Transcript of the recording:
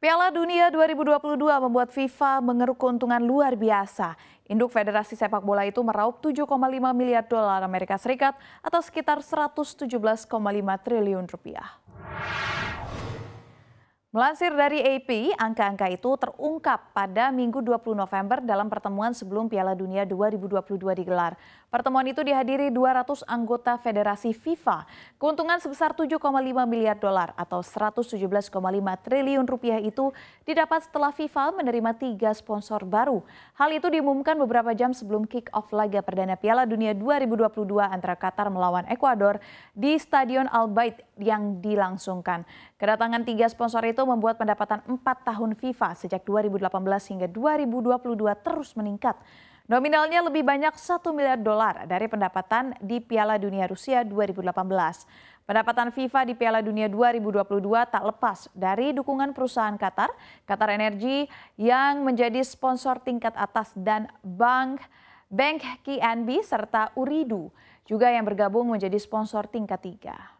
Piala Dunia 2022 membuat FIFA mengeruk keuntungan luar biasa. Induk Federasi Sepak Bola itu meraup 7,5 miliar dolar Amerika Serikat atau sekitar 117,5 triliun rupiah. Melansir dari AP, angka-angka itu terungkap pada Minggu 20 November dalam pertemuan sebelum Piala Dunia 2022 digelar. Pertemuan itu dihadiri 200 anggota Federasi FIFA. Keuntungan sebesar 7,5 miliar dolar atau 117,5 triliun rupiah itu didapat setelah FIFA menerima tiga sponsor baru. Hal itu diumumkan beberapa jam sebelum kick-off laga perdana Piala Dunia 2022 antara Qatar melawan Ekuador di Stadion Al Bayt yang dilangsungkan. Kedatangan tiga sponsor itu itu membuat pendapatan 4 tahun FIFA sejak 2018 hingga 2022 terus meningkat. Nominalnya lebih banyak 1 miliar dolar dari pendapatan di Piala Dunia Rusia 2018. Pendapatan FIFA di Piala Dunia 2022 tak lepas dari dukungan perusahaan Qatar, Qatar Energy yang menjadi sponsor tingkat atas dan Bank Bank KNB serta Uridu juga yang bergabung menjadi sponsor tingkat tiga.